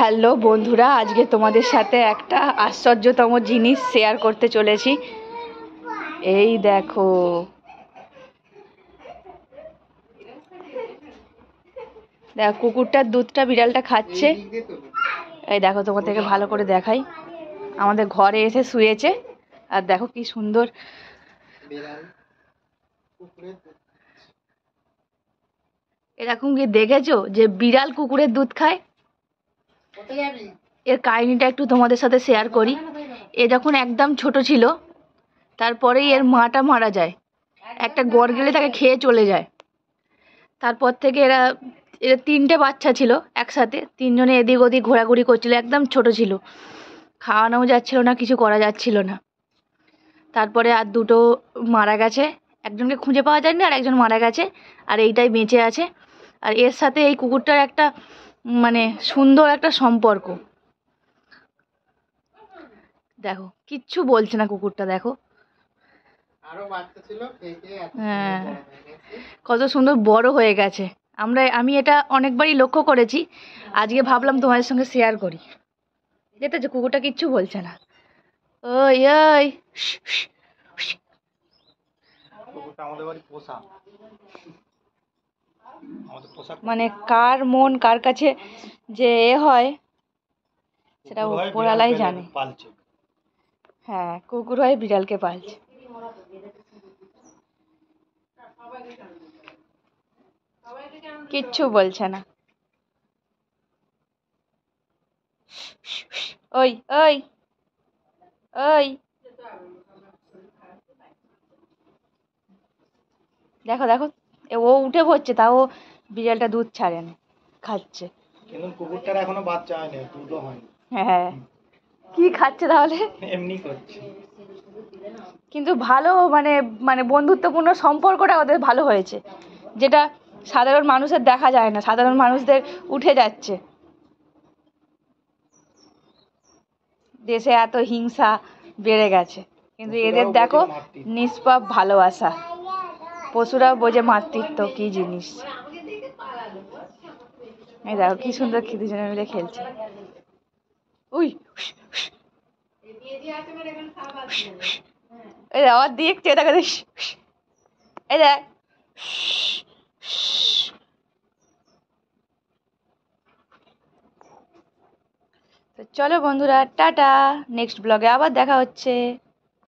hello বন্ধুরা আজকে তোমাদের সাথে একটা আশ্চর্যতম জিনিস শেয়ার করতে চলেছি এই দেখো দেখ কুকুরটার দুধটা বিড়ালটা খাচ্ছে এই দেখো তোমাদেরকে ভালো করে দেখাই আমাদের ঘরে এসে শুয়েছে আর দেখো কি সুন্দর এরকম কি দেখেছো যে বিড়াল কুকুরের দুধ খায় এর কাহিনিটা একটু তোমাদের সাথে শেয়ার করি এ যখন একদম ছোট ছিল তারপরেই এর মাটা মারা যায় একটা গড় গেলে তাকে খেয়ে চলে যায় তারপর থেকে এরা এরা তিনটে বাচ্চা ছিল একসাথে তিনজনে এদিক ওদিক ঘোরাঘুরি করছিল একদম ছোট ছিল খাওয়ানোও যাচ্ছিল না কিছু করা যাচ্ছিল না তারপরে আর দুটো মারা গেছে একজনকে খুঁজে পাওয়া যায়নি আর একজন মারা গেছে আর এইটাই বেঁচে আছে আর এর সাথে এই কুকুরটার একটা মানে সুন্দর একটা সম্পর্ক দেখো কিচ্ছু বলছে না কুকুরটা দেখো হ্যাঁ কত সুন্দর বড় হয়ে গেছে আমরা আমি এটা অনেকবারই লক্ষ্য করেছি আজকে ভাবলাম তোমাদের সঙ্গে শেয়ার করি যেতে যে কুকুরটা কিচ্ছু বলছে না ওই ওই কুকুরটা আমাদের বাড়ি পোষা মানে কার মন কার কাছে যে এ হয় সেটা উপরালাই জানে হ্যাঁ কুকুর হয় বিড়ালকে পালছে কিচ্ছু বলছে না ওই ওই ওই দেখো দেখো ও উঠে পড়ছে তাও বিড়ালটা দুধ ছাড়ে না খাচ্ছে কিন্তু কুকুরটার এখনো বাচ্চা হয়নি দুধও হয়নি হ্যাঁ কি খাচ্ছে তাহলে এমনি করছে কিন্তু ভালো মানে মানে বন্ধুত্বপূর্ণ সম্পর্কটা ওদের ভালো হয়েছে যেটা সাধারণ মানুষের দেখা যায় না সাধারণ মানুষদের উঠে যাচ্ছে দেশে এত হিংসা বেড়ে গেছে কিন্তু এদের দেখো নিষ্পাপ ভালোবাসা পশুরাও বোঝে মাতৃত্ব কি জিনিস এই দেখো কি সুন্দর কি জন্য মিলে খেলছে উই এই দেখ আবার দিয়ে চেয়ে দেখো এই দেখ তো চলো বন্ধুরা টাটা নেক্সট ব্লগে আবার দেখা হচ্ছে